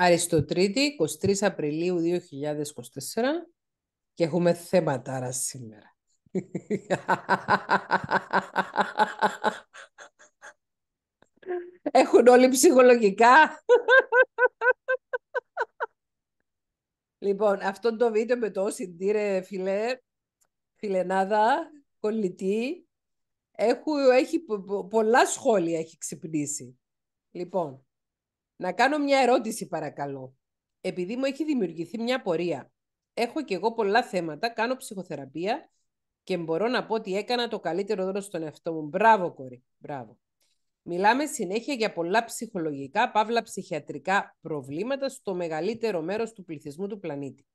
Αριστοτρίτη, 23 Απριλίου 2024 και έχουμε θέματα σήμερα. Έχουν όλοι ψυχολογικά. λοιπόν, αυτό το βίντεο με το συντήρε φιλέ, φιλενάδα, κολλητή, έχει πολλά σχόλια έχει ξυπνήσει. Λοιπόν, να κάνω μια ερώτηση παρακαλώ. Επειδή μου έχει δημιουργηθεί μια πορεία, έχω και εγώ πολλά θέματα, κάνω ψυχοθεραπεία και μπορώ να πω ότι έκανα το καλύτερο δρόμο στον εαυτό μου. Μπράβο, κορι, Μπράβο. Μιλάμε συνέχεια για πολλά ψυχολογικά, παύλα ψυχιατρικά προβλήματα στο μεγαλύτερο μέρος του πληθυσμού του πλανήτη.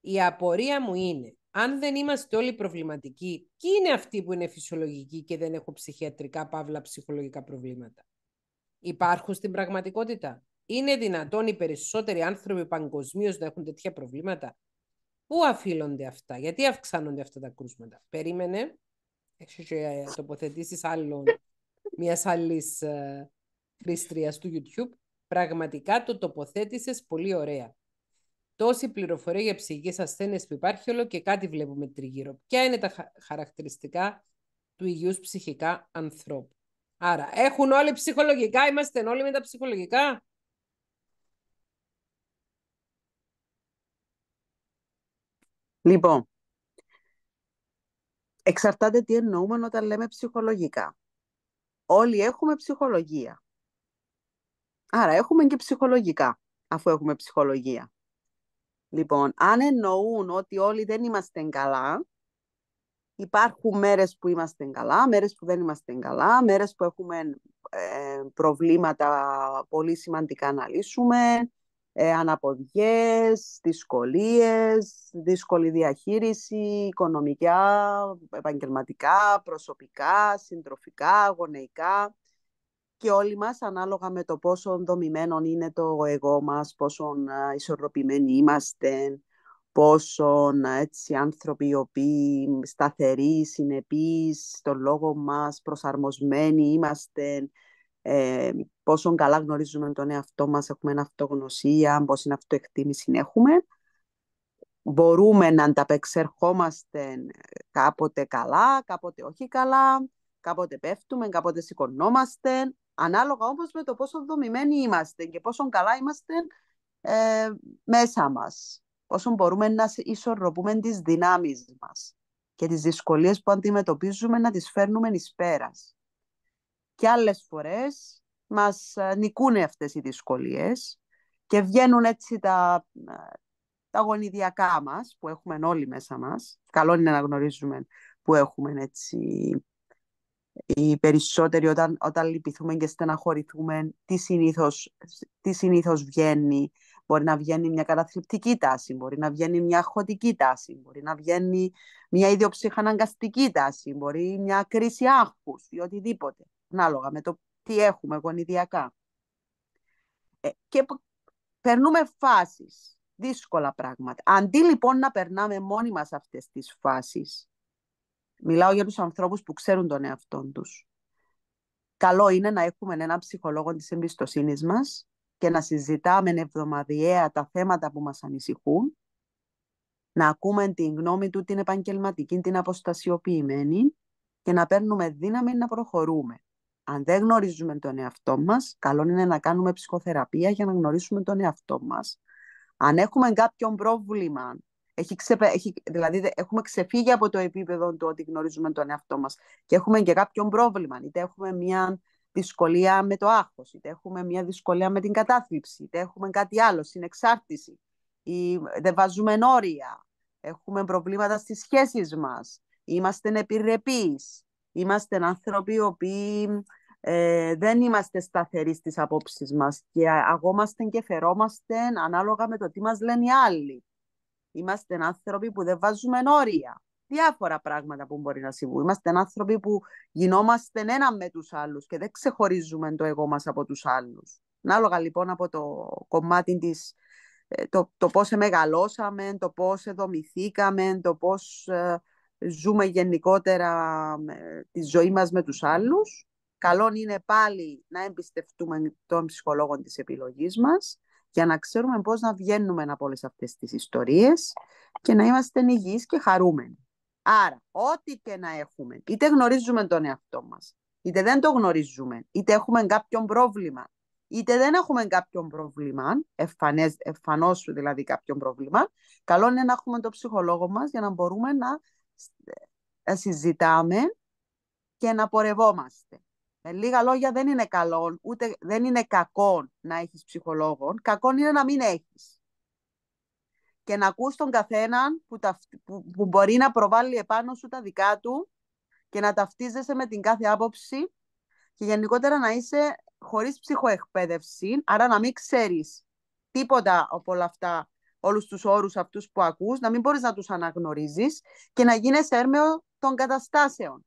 Η απορία μου είναι, αν δεν είμαστε όλοι προβληματικοί, ποιοι είναι αυτοί που είναι φυσιολογικοί και δεν έχουν ψυχιατρικά, παύλα ψυχολογικά προβλήματα υπάρχουν στην πραγματικότητα. Είναι δυνατόν οι περισσότεροι άνθρωποι παγκοσμίως να έχουν τέτοια προβλήματα. Πού αφήνονται αυτά, γιατί αυξάνονται αυτά τα κρούσματα. Περίμενε, Έχεις και ε, τοποθετήσεις άλλων, μιας άλλης ε, του YouTube. Πραγματικά το τοποθέτησες πολύ ωραία. Τόση πληροφορία για ψυχικές ασθένειες που υπάρχει όλο και κάτι βλέπουμε τριγύρω. Ποια είναι τα χαρακτηριστικά του υγιούς ψυχικά ανθρώπου. Άρα, έχουν όλοι ψυχολογικά, είμαστε όλοι με τα ψυχολογικά. Λοιπόν, εξαρτάται τι εννοούμε όταν λέμε ψυχολογικά. Όλοι έχουμε ψυχολογία. Άρα έχουμε και ψυχολογικά, αφού έχουμε ψυχολογία. Λοιπόν, αν εννοούν ότι όλοι δεν είμαστε καλά, Υπάρχουν μέρες που είμαστε καλά, μέρες που δεν είμαστε καλά, μέρες που έχουμε ε, προβλήματα πολύ σημαντικά να λύσουμε, ε, αναποδιές, δυσκολίες, δύσκολη διαχείριση, οικονομικά, επαγγελματικά, προσωπικά, συντροφικά, γονεϊκά και όλοι μας ανάλογα με το πόσο δομημένο είναι το εγώ μας, πόσο ε, ισορροπημένοι είμαστε, πόσων έτσι, άνθρωποι οι οποίοι σταθεροί, συνεπείς, στον λόγο μας, προσαρμοσμένοι είμαστε, ε, πόσο καλά γνωρίζουμε τον εαυτό μας, έχουμε ένα αυτογνωσία, πόση αυτοεκτίμηση έχουμε. Μπορούμε να ανταπεξερχόμαστε κάποτε καλά, κάποτε όχι καλά, κάποτε πέφτουμε, κάποτε σηκωνόμαστε, ανάλογα όμως με το πόσο δομημένοι είμαστε και πόσο καλά είμαστε ε, μέσα μας όσο μπορούμε να ισορροπούμε τις δυνάμεις μας και τις δυσκολίες που αντιμετωπίζουμε να τις φέρνουμε εις πέρας. Και άλλες φορές μας ε, νικούν αυτές οι δυσκολίες και βγαίνουν έτσι τα, ε, τα γονιδιακά μας που έχουμε όλοι μέσα μας. Καλό είναι να γνωρίζουμε που έχουμε έτσι ε, οι περισσότεροι όταν, όταν λυπηθούμε και στεναχωρηθούμε τι συνήθως, τι συνήθως βγαίνει Μπορεί να βγαίνει μια καταθλιπτική τάση, μπορεί να βγαίνει μια χωτική τάση, μπορεί να βγαίνει μια ιδιοψυχαναγκαστική τάση, μπορεί μια κρίση άγχους ή οτιδήποτε, ανάλογα με το τι έχουμε γονιδιακά. Ε, και περνούμε φάσεις, δύσκολα πράγματα. Αντί λοιπόν να περνάμε μόνοι μας αυτές τις φάσεις, μιλάω για τους ανθρώπους που ξέρουν τον εαυτό τους. καλό είναι να έχουμε έναν ψυχολόγο της εμπιστοσύνης μας και να συζητάμε εβδομαδιαία τα θέματα που μας ανησυχούν, να ακούμε την γνώμη του την επαγγελματική, την αποστασιοποιημένη και να παίρνουμε δύναμη να προχωρούμε. Αν δεν γνωρίζουμε τον εαυτό μας, καλό είναι να κάνουμε ψυχοθεραπεία για να γνωρίσουμε τον εαυτό μας. Αν έχουμε κάποιο πρόβλημα, έχει δηλαδή έχουμε ξεφύγει από το επίπεδο του ότι γνωρίζουμε τον εαυτό μας και έχουμε και κάποιο πρόβλημα, είτε έχουμε μια δυσκολία με το άγχος, είτε έχουμε μια δυσκολία με την κατάθλιψη, είτε έχουμε κάτι άλλο, συνεξάρτηση, ή δεν βάζουμε όρια, έχουμε προβλήματα στις σχέσεις μας, είμαστε επιρρεπείς, είμαστε άνθρωποι οι οποίοι ε, δεν είμαστε σταθεροί στις απόψεις μας και αγόμαστε και φερόμαστε ανάλογα με το τι μας λένε οι άλλοι. Είμαστε άνθρωποι που δεν βάζουμε όρια διάφορα πράγματα που μπορεί να συμβούν. Είμαστε άνθρωποι που γινόμαστε ένα με τους άλλους και δεν ξεχωρίζουμε το εγώ μας από τους άλλους. Ανάλογα λοιπόν από το κομμάτι της, ε, το, το πώς μεγαλώσαμε, το πώς εδομηθήκαμε, το πώς ε, ζούμε γενικότερα τη ζωή μας με τους άλλους. Καλό είναι πάλι να εμπιστευτούμε των ψυχολόγων της επιλογής μας για να ξέρουμε πώς να βγαίνουμε από όλες αυτές τις ιστορίες και να είμαστε υγιείς και χαρούμενοι. Άρα, ό,τι και να έχουμε, είτε γνωρίζουμε τον εαυτό μας, είτε δεν το γνωρίζουμε, είτε έχουμε κάποιο πρόβλημα, είτε δεν έχουμε κάποιο πρόβλημα, εφανώ σου δηλαδή κάποιο πρόβλημα, καλό είναι να έχουμε τον ψυχολόγο μας για να μπορούμε να ε, συζητάμε και να πορευόμαστε. Με λίγα λόγια δεν είναι καλό, ούτε δεν είναι κακό να έχεις ψυχολόγο, κακό είναι να μην έχεις και να ακούς τον καθέναν που, τα, που, μπορεί να προβάλλει επάνω σου τα δικά του και να ταυτίζεσαι με την κάθε άποψη και γενικότερα να είσαι χωρίς ψυχοεκπαίδευση, άρα να μην ξέρεις τίποτα από όλα αυτά, όλους τους όρους αυτούς που ακούς, να μην μπορείς να τους αναγνωρίζεις και να γίνεις έρμεο των καταστάσεων.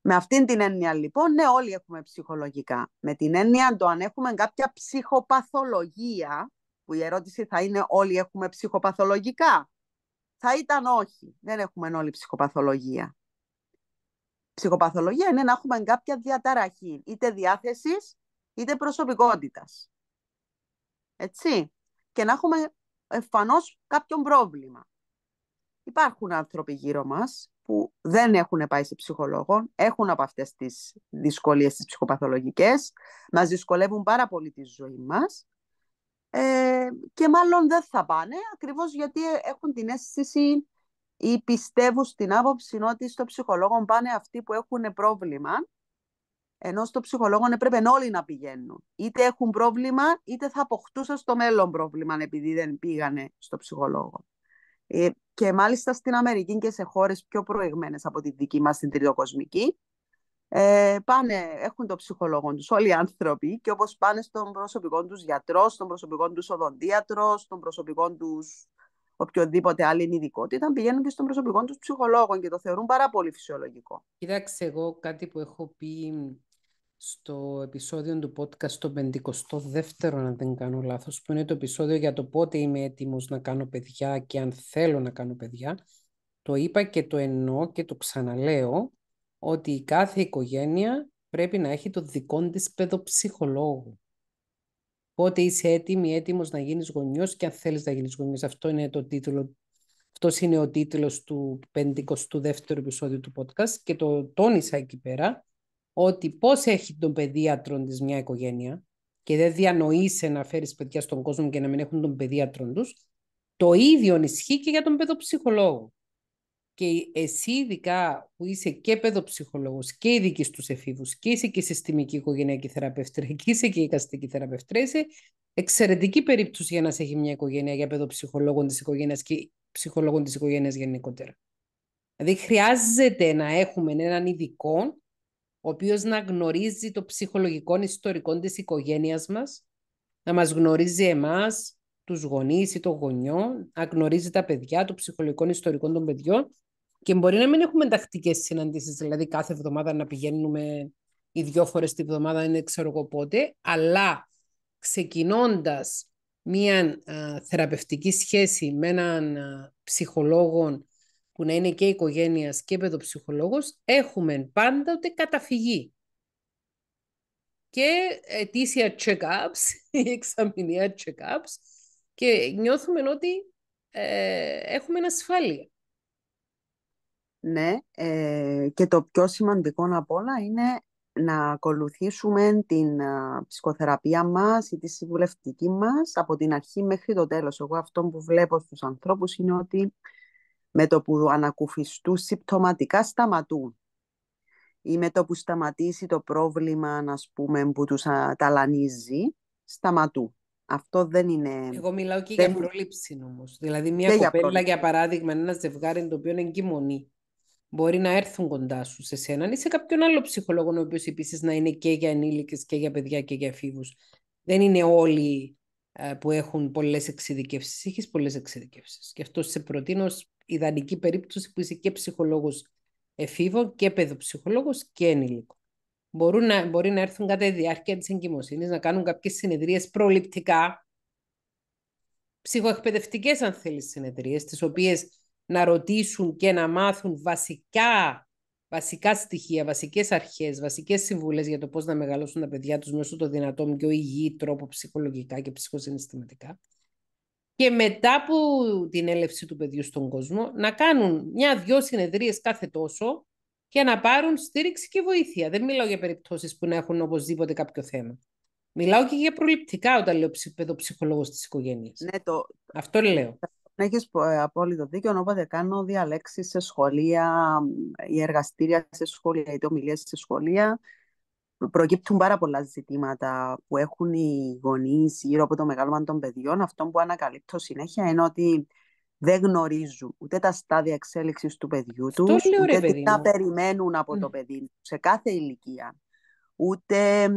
με αυτήν την έννοια λοιπόν, ναι όλοι έχουμε ψυχολογικά. Με την έννοια το αν έχουμε κάποια ψυχοπαθολογία, που η ερώτηση θα είναι όλοι έχουμε ψυχοπαθολογικά. Θα ήταν όχι. Δεν έχουμε όλη ψυχοπαθολογία. Ψυχοπαθολογία είναι να έχουμε κάποια διαταραχή, είτε διάθεσης, είτε προσωπικότητας. Έτσι. Και να έχουμε εμφανώς κάποιον πρόβλημα. Υπάρχουν άνθρωποι γύρω μας που δεν έχουν πάει σε ψυχολόγο, έχουν από αυτές τις δυσκολίες τις ψυχοπαθολογικές, μας δυσκολεύουν πάρα πολύ τη ζωή μας ε, και μάλλον δεν θα πάνε, ακριβώς γιατί ε, έχουν την αίσθηση ή πιστεύουν στην άποψη ότι στο ψυχολόγο πάνε αυτοί που έχουν πρόβλημα, ενώ στο ψυχολόγο έπρεπε όλοι να πηγαίνουν. Είτε έχουν πρόβλημα, είτε θα αποκτούσαν στο μέλλον πρόβλημα επειδή δεν πήγανε στο ψυχολόγο. Ε, και μάλιστα στην Αμερική και σε χώρες πιο προηγμένες από την δική μας την τριτοκοσμική, ε, πάνε, έχουν το ψυχολόγο τους όλοι οι άνθρωποι και όπως πάνε στον προσωπικό τους γιατρός, στον προσωπικό τους οδοντίατρος, στον προσωπικό τους οποιοδήποτε άλλη ειδικότητα, πηγαίνουν και στον προσωπικό τους ψυχολόγο και το θεωρούν πάρα πολύ φυσιολογικό. Κοίταξε εγώ κάτι που έχω πει στο επεισόδιο του podcast το 52ο, αν δεν κάνω λάθος, που είναι το επεισόδιο για το πότε είμαι έτοιμος να κάνω παιδιά και αν θέλω να κάνω παιδιά. Το είπα και το εννοώ και το ξαναλέω ότι η κάθε οικογένεια πρέπει να έχει το δικό της παιδοψυχολόγο. Πότε είσαι έτοιμη, έτοιμος να γίνεις γονιός και αν θέλεις να γίνεις γονιός. Αυτό είναι το τίτλο αυτός είναι ο τίτλος του 52ου επεισόδιου του podcast και το τόνισα εκεί πέρα ότι πώς έχει τον παιδίατρο της μια οικογένεια και δεν διανοείσαι να φέρεις παιδιά στον κόσμο και να μην έχουν τον παιδίατρο τους, το ίδιο ισχύει και για τον παιδοψυχολόγο και εσύ ειδικά που είσαι και παιδοψυχολόγος και ειδικής στους εφήβους και είσαι και συστημική οικογενειακή θεραπεύτρια και είσαι και εικαστική θεραπεύτρια, είσαι εξαιρετική περίπτωση για να σε έχει μια οικογένεια για παιδοψυχολόγων της οικογένειας και ψυχολόγων της οικογένειας γενικότερα. Δηλαδή χρειάζεται να έχουμε έναν ειδικό ο οποίος να γνωρίζει το ψυχολογικό ιστορικό της οικογένειας μας, να μας γνωρίζει εμάς τους γονείς ή το γονιό, να γνωρίζει τα παιδιά, το ψυχολογικό ιστορικό των παιδιών και μπορεί να μην έχουμε τακτικές συναντήσεις, δηλαδή κάθε εβδομάδα να πηγαίνουμε ή δύο φορές τη εβδομάδα, δεν ξέρω εγώ πότε, αλλά ξεκινώντας μια θεραπευτική σχέση με έναν ψυχολόγο που να είναι και οικογένειας και παιδοψυχολόγος, έχουμε πάντα ούτε καταφυγή. Και ετήσια check-ups, εξαμηνία check-ups και νιώθουμε ότι ε, έχουμε ασφάλεια. Ναι, ε, και το πιο σημαντικό από όλα είναι να ακολουθήσουμε την ψυχοθεραπεία μας ή τη συμβουλευτική μας από την αρχή μέχρι το τέλος. Εγώ αυτό που βλέπω στους ανθρώπους είναι ότι με το που ανακουφιστούν συμπτωματικά σταματούν ή με το που σταματήσει το πρόβλημα ας πούμε, που τους α, ταλανίζει, σταματούν. Αυτό δεν είναι... Εγώ μιλάω και για πρόληψη όμως. Δηλαδή μια κοπέλα για, για παράδειγμα, ένα ζευγάρι το οποίο είναι εγκυμονή μπορεί να έρθουν κοντά σου σε σένα... ή σε κάποιον άλλο ψυχολόγο, ο οποίος επίσης να είναι και για ενήλικες και για παιδιά και για εφήβου. Δεν είναι όλοι ε, που έχουν πολλές εξειδικεύσεις. Έχεις πολλές εξειδικεύσεις. Και αυτό σε προτείνω ιδανική περίπτωση που είσαι και ψυχολόγος εφήβων και παιδοψυχολόγος και ενήλικο. Μπορούν να, μπορεί να έρθουν κατά τη διάρκεια της εγκυμοσύνης να κάνουν κάποιες συνεδρίες προληπτικά, ψυχοεκπαιδευτικές, αν θέλεις, συνεδρίες, τις οποίες να ρωτήσουν και να μάθουν βασικά, βασικά στοιχεία, βασικές αρχές, βασικές συμβουλές για το πώς να μεγαλώσουν τα παιδιά τους μέσω το δυνατόν πιο υγιή τρόπο ψυχολογικά και ψυχοσυναισθηματικά. Και μετά από την έλευση του παιδιού στον κόσμο, να κάνουν μια-δυο συνεδρίες κάθε τόσο και να πάρουν στήριξη και βοήθεια. Δεν μιλάω για περιπτώσεις που να έχουν οπωσδήποτε κάποιο θέμα. Μιλάω και για προληπτικά όταν λέω παιδοψυχολόγος της οικογένειας. Ναι, το... Αυτό λέω έχει ε, απόλυτο δίκιο, όποτε κάνω διαλέξεις σε σχολεία, οι εργαστήρια σε σχολεία, οι ομιλίες σε σχολεία, προκύπτουν πάρα πολλά ζητήματα που έχουν οι γονείς γύρω από το μεγάλωμα των παιδιών. Αυτό που ανακαλύπτω συνέχεια είναι ότι δεν γνωρίζουν ούτε τα στάδια εξέλιξης του παιδιού του, ούτε τι τα περιμένουν από το παιδί σε κάθε ηλικία. Ούτε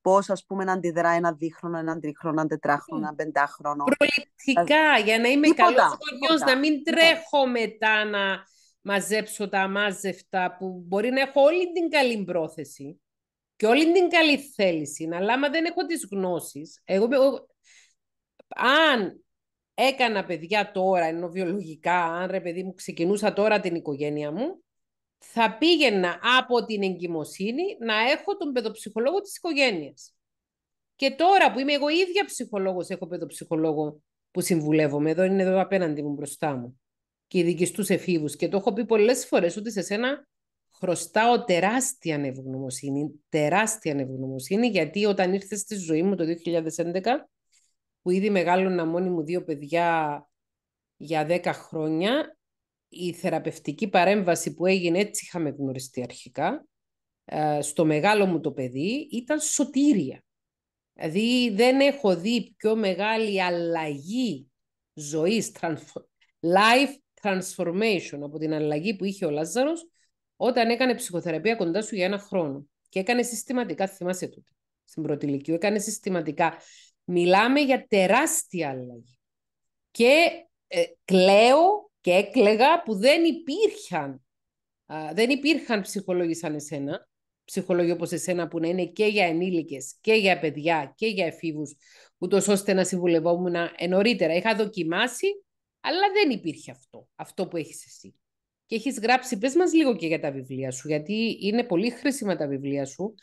Πώς ας πούμε να αντιδρά ένα δίχρονο, ένα τρίχρονο, ένα τετράχρονο, ένα πεντάχρονο. Προληπτικά, ε, για να είμαι καλό. καλός να μην τρέχω μετά να μαζέψω τα μάζευτα που μπορεί να έχω όλη την καλή πρόθεση και όλη την καλή θέληση, αλλά άμα δεν έχω τις γνώσεις, εγώ, αν έκανα παιδιά τώρα, ενώ βιολογικά, αν ρε παιδί μου ξεκινούσα τώρα την οικογένεια μου, θα πήγαινα από την εγκυμοσύνη να έχω τον παιδοψυχολόγο της οικογένειας. Και τώρα που είμαι εγώ ίδια ψυχολόγος, έχω παιδοψυχολόγο που συμβουλεύομαι, εδώ είναι εδώ απέναντι μου μπροστά μου και ειδική τους εφήβους. Και το έχω πει πολλές φορές ότι σε σένα χρωστάω τεράστια ανευγνωμοσύνη. Τεράστια ανευγνωμοσύνη, γιατί όταν ήρθε στη ζωή μου το 2011, που ήδη μεγάλωνα μόνη μου δύο παιδιά για 10 χρόνια, η θεραπευτική παρέμβαση που έγινε, έτσι είχαμε γνωριστεί αρχικά, ε, στο μεγάλο μου το παιδί, ήταν σωτήρια. Δηλαδή δεν έχω δει πιο μεγάλη αλλαγή ζωής, life transformation, από την αλλαγή που είχε ο Λάζαρος, όταν έκανε ψυχοθεραπεία κοντά σου για ένα χρόνο. Και έκανε συστηματικά, θυμάσαι τούτο, στην πρώτη ηλικία, έκανε συστηματικά. Μιλάμε για τεράστια αλλαγή. Και ε, κλαίω και έκλεγα που δεν υπήρχαν. Α, δεν υπήρχαν ψυχολόγοι σαν εσένα, ψυχολόγοι όπως εσένα που να είναι και για ενήλικες, και για παιδιά, και για εφήβους, ούτως ώστε να συμβουλευόμουν νωρίτερα. Είχα δοκιμάσει, αλλά δεν υπήρχε αυτό, αυτό που έχεις εσύ. Και έχεις γράψει, πες μας λίγο και για τα βιβλία σου, γιατί είναι πολύ χρήσιμα τα βιβλία σου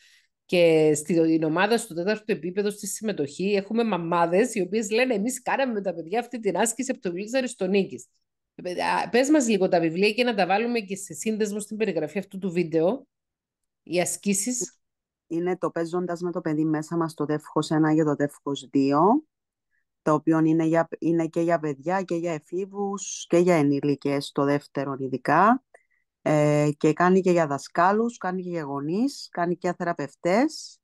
και στην ομάδα στο τέταρτο επίπεδο στη συμμετοχή έχουμε μαμάδες οι οποίες λένε εμείς κάναμε με τα παιδιά αυτή την άσκηση από το βιβλίο της Πες μας λίγο τα βιβλία και να τα βάλουμε και σε σύνδεσμο στην περιγραφή αυτού του βίντεο. Οι ασκήσεις. Είναι το παίζοντας με το παιδί μέσα μας το τεύχος 1 και το τεύχος 2 το οποίο είναι, για, είναι και για παιδιά και για εφήβους και για ενήλικες το δεύτερο ειδικά ε, και κάνει και για δασκάλους, κάνει και για γονείς, κάνει και για θεραπευτές.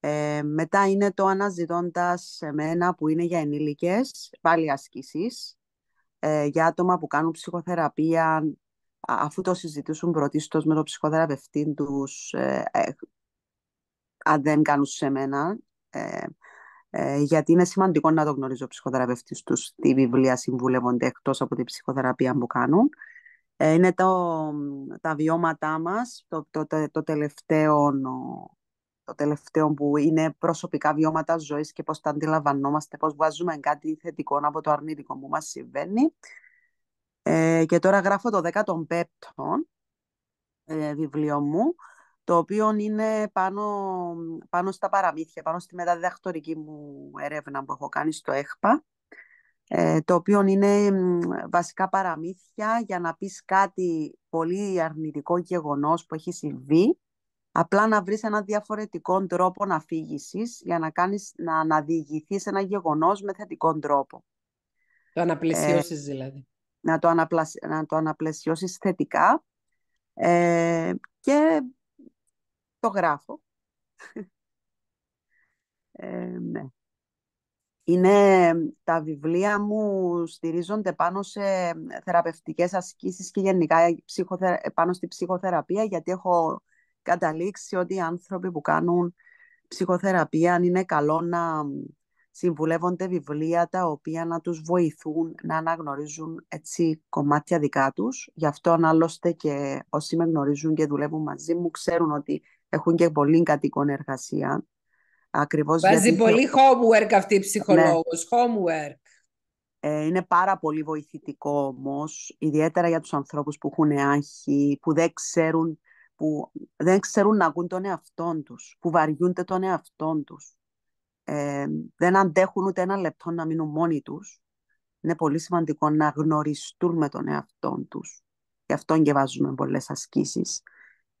Ε, μετά είναι το αναζητώντας εμένα που είναι για ενήλικες, πάλι ασκήσεις ε, για άτομα που κάνουν ψυχοθεραπεία, αφού το συζητήσουν πρωτίστως με τον ψυχοθεραπευτή τους, ε, ε, αν δεν κάνουν σε μένα, γιατί είναι σημαντικό να το γνωρίζω ο ψυχοθεραπευτής τους τι βιβλία συμβουλεύονται εκτός από την ψυχοθεραπεία που κάνουν. Είναι το, τα βιώματά μας, το, το, το, το τελευταίο το τελευταίο που είναι προσωπικά βιώματα ζωής και πώς τα αντιλαμβανόμαστε, πώς βάζουμε κάτι θετικό από το αρνητικό που μας συμβαίνει. Ε, και τώρα γράφω το 15ο ε, βιβλίο μου, το οποίο είναι πάνω, πάνω στα παραμύθια, πάνω στη μεταδιδακτορική μου έρευνα που έχω κάνει στο ΕΧΠΑ, ε, το οποίο είναι βασικά παραμύθια για να πεις κάτι πολύ αρνητικό γεγονός που έχει συμβεί Απλά να βρεις ένα διαφορετικό τρόπο να φύγεις για να, κάνεις, να, αναδιηγηθείς ένα γεγονός με θετικό τρόπο. Το αναπλαισιώσεις ε, δηλαδή. Να το, αναπλασι... να το αναπλαισιώσεις θετικά ε, και το γράφω. Ε, ναι. Είναι, τα βιβλία μου στηρίζονται πάνω σε θεραπευτικές ασκήσεις και γενικά πάνω στη ψυχοθεραπεία γιατί έχω καταλήξει ότι οι άνθρωποι που κάνουν ψυχοθεραπεία είναι καλό να συμβουλεύονται βιβλία τα οποία να τους βοηθούν να αναγνωρίζουν έτσι κομμάτια δικά τους. Γι' αυτό άλλωστε και όσοι με γνωρίζουν και δουλεύουν μαζί μου ξέρουν ότι έχουν και πολύ κατοικών εργασία. Ακριβώς Βάζει πολύ homework αυτή η ναι. ψυχολόγος, homework. Ε, είναι πάρα πολύ βοηθητικό όμως, ιδιαίτερα για τους ανθρώπους που έχουν άγχη, που δεν ξέρουν που δεν ξέρουν να ακούν τον εαυτό τους, που βαριούνται τον εαυτό τους. ε, δεν αντέχουν ούτε ένα λεπτό να μείνουν μόνοι τους. είναι πολύ σημαντικό να γνωριστούν με τον εαυτό τους. Γι' αυτό και βάζουμε πολλές ασκήσεις.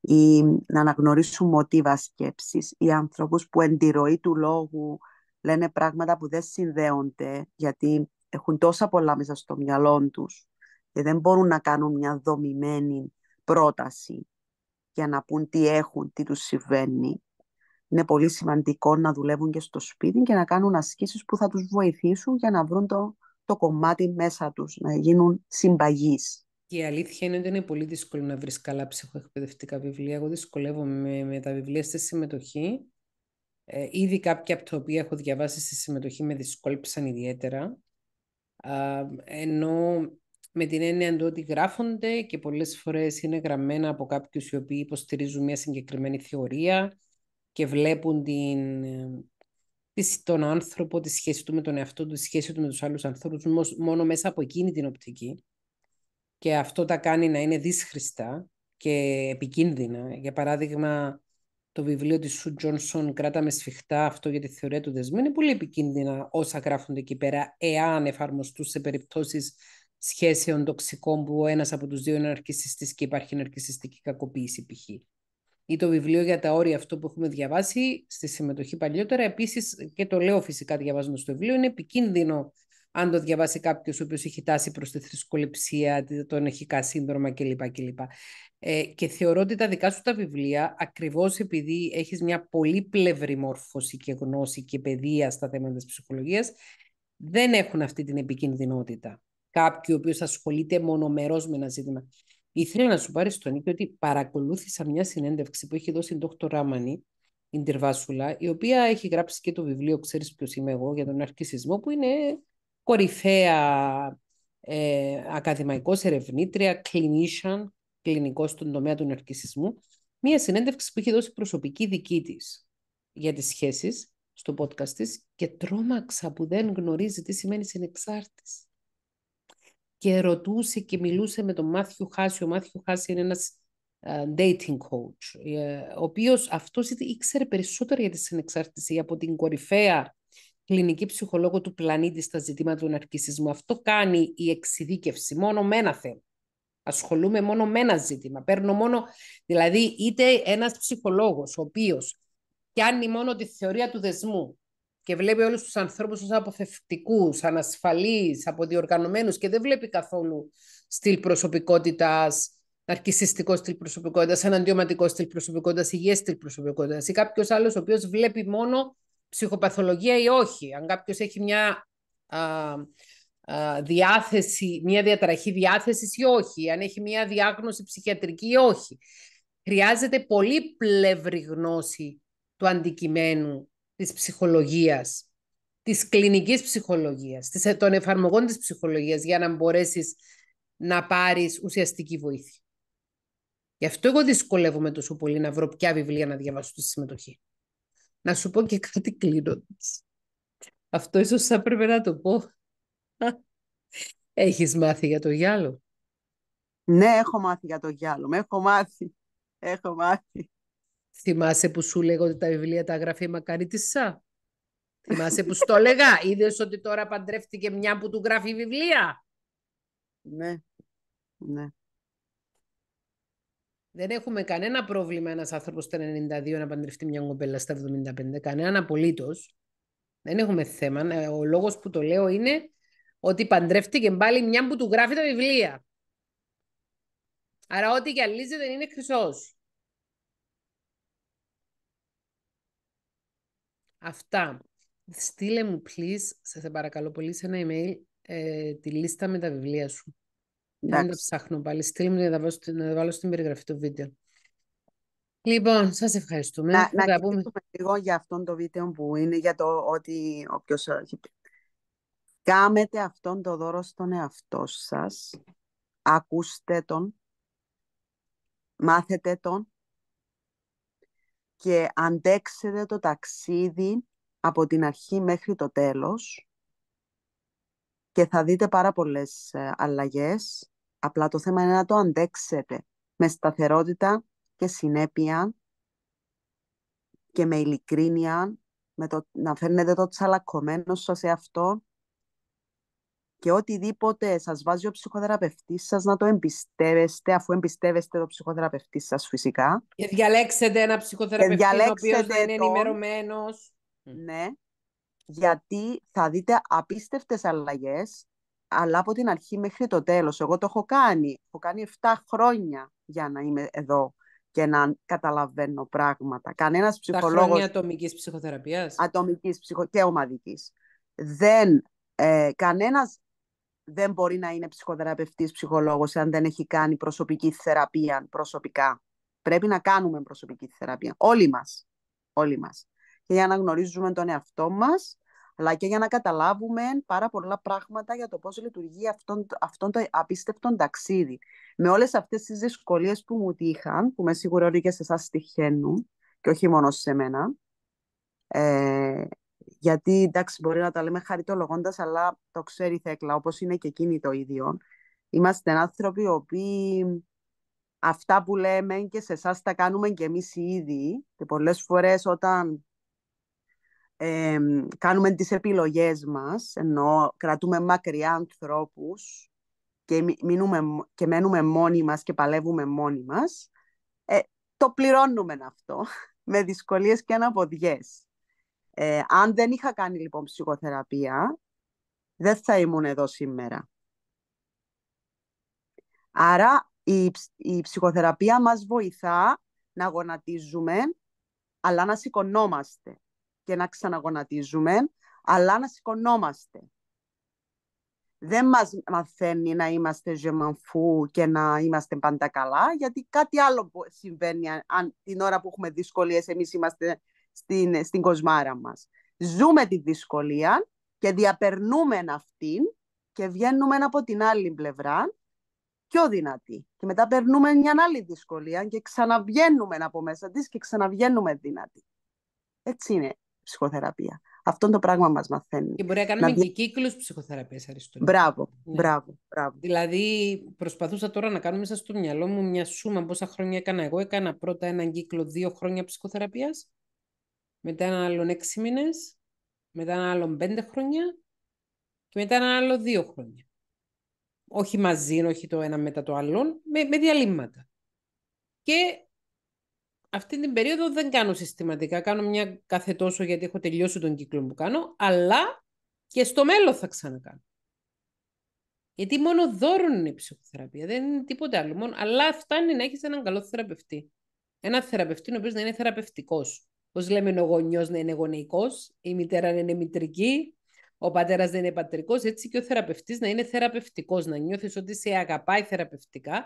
Ή να αναγνωρίσουν μοτίβα σκέψης. Οι άνθρωποι που εν του λόγου λένε πράγματα που δεν συνδέονται γιατί έχουν τόσα πολλά μέσα στο μυαλό τους. και δεν μπορούν να κάνουν μια δομημένη πρόταση για να πούν τι έχουν, τι τους συμβαίνει. Είναι πολύ σημαντικό να δουλεύουν και στο σπίτι και να κάνουν ασκήσεις που θα τους βοηθήσουν για να βρουν το, το κομμάτι μέσα τους, να γίνουν συμπαγείς. Και η αλήθεια είναι ότι είναι πολύ δύσκολο να βρεις καλά ψυχοεκπαιδευτικά βιβλία. Εγώ δυσκολεύομαι με, με τα βιβλία στη συμμετοχή. Ε, ήδη κάποια από τα οποία έχω διαβάσει στη συμμετοχή με δυσκόλυψαν ιδιαίτερα. ενώ με την έννοια του ότι γράφονται και πολλές φορές είναι γραμμένα από κάποιους οι οποίοι υποστηρίζουν μια συγκεκριμένη θεωρία και βλέπουν την, τον άνθρωπο, τη σχέση του με τον εαυτό του, τη σχέση του με τους άλλους ανθρώπους μόνο μέσα από εκείνη την οπτική. Και αυτό τα κάνει να είναι δύσχριστα και επικίνδυνα. Για παράδειγμα, το βιβλίο της Σου Τζόνσον «Κράτα με σφιχτά» αυτό για τη θεωρία του δεσμού είναι πολύ επικίνδυνα όσα γράφονται εκεί πέρα εάν εφαρμοστούν σε περιπτώσεις σχέσεων τοξικών που ο ένας από τους δύο είναι αρκισιστής και υπάρχει αρκισιστική κακοποίηση π.χ. Ή το βιβλίο για τα όρια αυτό που έχουμε διαβάσει στη συμμετοχή παλιότερα. Επίσης, και το λέω φυσικά διαβάζοντας το βιβλίο, είναι επικίνδυνο αν το διαβάσει κάποιος ο οποίος έχει τάση προς τη θρησκοληψία, τον ενεχικά σύνδρομα κλπ. κλπ. Ε, και θεωρώ ότι τα δικά σου τα βιβλία, ακριβώς επειδή έχεις μια πολύπλευρη μόρφωση και γνώση και παιδεία στα θέματα της ψυχολογίας, δεν έχουν αυτή την επικίνδυνοτητα κάποιου ο οποίος ασχολείται μονομερός με ένα ζήτημα. Ήθελα να σου πάρει στο νίκη ότι παρακολούθησα μια συνέντευξη που έχει δώσει η Δόκτωρ Ράμανη, η Ντερβάσουλα, η οποία έχει γράψει και το βιβλίο ξέρεις ποιος είμαι εγώ» για τον αρκισισμό, που είναι κορυφαία ε, ακαδημαϊκός ερευνήτρια, clinician, κλινικός στον τομέα του ναρκισισμού, μία συνέντευξη που είχε δώσει προσωπική δική της για τις σχέσεις στο podcast της και τρόμαξα που δεν γνωρίζει τι σημαίνει συνεξάρτηση και ρωτούσε και μιλούσε με τον Μάθιου Χάση. Ο Μάθιου Χάση είναι ένας ε, dating coach, ε, ο οποίος αυτός ήξερε περισσότερο για τη συνεξάρτηση από την κορυφαία κλινική ψυχολόγο του πλανήτη στα ζητήματα του ναρκισισμού. Αυτό κάνει η εξειδίκευση μόνο με ένα θέμα. Ασχολούμαι μόνο με ένα ζήτημα. Παίρνω μόνο, δηλαδή, είτε ένας ψυχολόγος ο οποίος πιάνει μόνο τη θεωρία του δεσμού και βλέπει όλους τους ανθρώπους ως αποθευτικούς, ανασφαλείς, αποδιοργανωμένους και δεν βλέπει καθόλου στυλ προσωπικότητας, αρκισιστικό στυλ προσωπικότητας, αναντιωματικό στυλ προσωπικότητας, υγιές στυλ προσωπικότητας ή κάποιος άλλος ο οποίος βλέπει μόνο ψυχοπαθολογία ή όχι. Αν κάποιος έχει μια α, α, διάθεση, μια διαταραχή διάθεσης ή όχι, αν έχει μια διάγνωση ψυχιατρική ή όχι. Χρειάζεται πολύ πλευρή γνώση του αντικειμένου της ψυχολογίας, της κλινικής ψυχολογίας, των εφαρμογών της ψυχολογίας για να μπορέσεις να πάρεις ουσιαστική βοήθεια. Γι' αυτό εγώ δυσκολεύομαι τόσο πολύ να βρω ποια βιβλία να διαβάσω στη συμμετοχή. Να σου πω και κάτι κλείνοντας. Αυτό ίσως θα πρέπει να το πω. Έχεις μάθει για το γυάλο. Ναι, έχω μάθει για το γυάλο. Με έχω μάθει. Έχω μάθει. Θυμάσαι που σου λέγω ότι τα βιβλία τα έγραφε η Μακαρίτησά. Θυμάσαι που στο έλεγα. Είδες ότι τώρα παντρεύτηκε μια που του γράφει βιβλία. Ναι. ναι. Δεν έχουμε κανένα πρόβλημα ένας άνθρωπος στα 92 να παντρευτεί μια κοπέλα στα 75. Κανέναν απολύτως. Δεν έχουμε θέμα. Ε, ο λόγος που το λέω είναι ότι παντρεύτηκε πάλι μια που του γράφει τα βιβλία. Άρα, ό,τι γυαλίζει δεν είναι χρυσός. Αυτά. Στείλε μου, please, σε, σε παρακαλώ πολύ, σε ένα email ε, τη λίστα με τα βιβλία σου. Εντάξει. Δεν τα ψάχνω πάλι. Στείλ μου να τα, βάλω, να βάλω στην περιγραφή του βίντεο. Λοιπόν, σας ευχαριστούμε. Να, πούμε λίγο για αυτό το βίντεο που είναι για το ότι όποιος έχει ε, Κάμετε αυτόν το δώρο στον εαυτό σας, ακούστε τον, μάθετε τον και αντέξετε το ταξίδι από την αρχή μέχρι το τέλος και θα δείτε πάρα πολλές ε, αλλαγές. Απλά το θέμα είναι να το αντέξετε με σταθερότητα και συνέπεια και με ειλικρίνεια, με το, να φέρνετε το τσαλακωμένο σας σε αυτό και οτιδήποτε σας βάζει ο ψυχοθεραπευτής, σας να το εμπιστεύεστε, αφού εμπιστεύεστε το ψυχοθεραπευτή σας φυσικά. Και διαλέξετε ένα ψυχοθεραπευτή ο οποίος δεν είναι ενημερωμένο. Ναι, γιατί θα δείτε απίστευτες αλλαγές, αλλά από την αρχή μέχρι το τέλος. Εγώ το έχω κάνει, έχω κάνει 7 χρόνια για να είμαι εδώ και να καταλαβαίνω πράγματα. Κανένας ψυχολόγο. Τα χρόνια ατομικής ψυχοθεραπείας. Ατομικής ψυχο... και ομαδικής. Δεν ε, κανένας δεν μπορεί να είναι ψυχοθεραπευτής ψυχολόγος αν δεν έχει κάνει προσωπική θεραπεία προσωπικά. Πρέπει να κάνουμε προσωπική θεραπεία. Όλοι μας. Όλοι μας. Και για να γνωρίζουμε τον εαυτό μας, αλλά και για να καταλάβουμε πάρα πολλά πράγματα για το πώς λειτουργεί αυτόν, αυτόν το απίστευτο ταξίδι. Με όλες αυτές τις δυσκολίες που μου τύχαν, που με σίγουρα όλοι και σε εσάς τυχαίνουν, και όχι μόνο σε μένα, ε, γιατί εντάξει, μπορεί να τα λέμε χαριτολογώντας, αλλά το ξέρει η Θέκλα, όπως είναι και εκείνη το ίδιο. Είμαστε άνθρωποι οποίοι αυτά που λέμε και σε εσάς τα κάνουμε και εμείς οι ίδιοι. Και πολλές φορές όταν κάνουμε τις επιλογές μας, ενώ κρατούμε μακριά ανθρώπους και, και μένουμε μόνοι μας και παλεύουμε μόνοι μας, ε, το πληρώνουμε αυτό με δυσκολίες και αναποδιές. Ε, αν δεν είχα κάνει λοιπόν ψυχοθεραπεία, δεν θα ήμουν εδώ σήμερα. Άρα η, ψυχοθεραπεία μας βοηθά να γονατίζουμε, αλλά να σηκωνόμαστε. Και να ξαναγονατίζουμε, αλλά να σηκωνόμαστε. Δεν μας μαθαίνει να είμαστε γεμανφού και να είμαστε πάντα καλά, γιατί κάτι άλλο συμβαίνει αν, την ώρα που έχουμε δυσκολίες εμείς είμαστε στην, στην κοσμάρα μας. Ζούμε τη δυσκολία και διαπερνούμε αυτήν και βγαίνουμε από την άλλη πλευρά πιο δυνατή. Και μετά περνούμε μια άλλη δυσκολία και ξαναβγαίνουμε από μέσα της και ξαναβγαίνουμε δυνατή. Έτσι είναι η ψυχοθεραπεία. Αυτό το πράγμα μας μαθαίνει. Και μπορεί να κάνουμε να... και κύκλους ψυχοθεραπείας, Αριστοτέλη. Μπράβο, ναι. μπράβο, μπράβο. Δηλαδή, προσπαθούσα τώρα να κάνω μέσα στο μυαλό μου μια σούμα πόσα χρόνια έκανα εγώ. Έκανα πρώτα έναν κύκλο δύο χρόνια ψυχοθεραπείας μετά έναν άλλον έξι μήνες, μετά έναν άλλον πέντε χρόνια και μετά έναν άλλο δύο χρόνια. Όχι μαζί, όχι το ένα μετά το άλλο, με, με διαλύματα. Και αυτή την περίοδο δεν κάνω συστηματικά. Κάνω μια κάθε τόσο γιατί έχω τελειώσει τον κύκλο που κάνω, αλλά και στο μέλλον θα ξανακάνω. Γιατί μόνο δώρο είναι η ψυχοθεραπεία, δεν είναι τίποτα άλλο. αλλά φτάνει να έχεις έναν καλό θεραπευτή. Ένα θεραπευτή ο οποίος να είναι θεραπευτικός. Πώς λέμε, ο γονιός να είναι γονεϊκός, η μητέρα να είναι μητρική, ο πατέρας να είναι πατρικός, έτσι και ο θεραπευτής να είναι θεραπευτικός, να νιώθεις ότι σε αγαπάει θεραπευτικά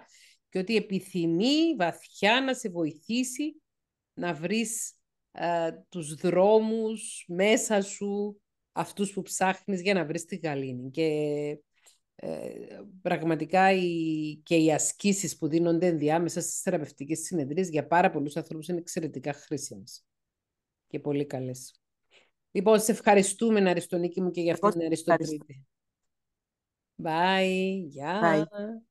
και ότι επιθυμεί βαθιά να σε βοηθήσει να βρεις ε, τους δρόμους μέσα σου, αυτούς που ψάχνεις για να βρεις τη γαλήνη. Και ε, πραγματικά οι, και οι ασκήσεις που δίνονται ενδιάμεσα στις θεραπευτικές συνεδρίες για πάρα πολλούς ανθρώπους είναι εξαιρετικά χρήσιμες και πολύ καλές. Λοιπόν, σε ευχαριστούμε, Αριστονίκη μου, και για αυτή την Αριστονίκη. Bye. Γεια.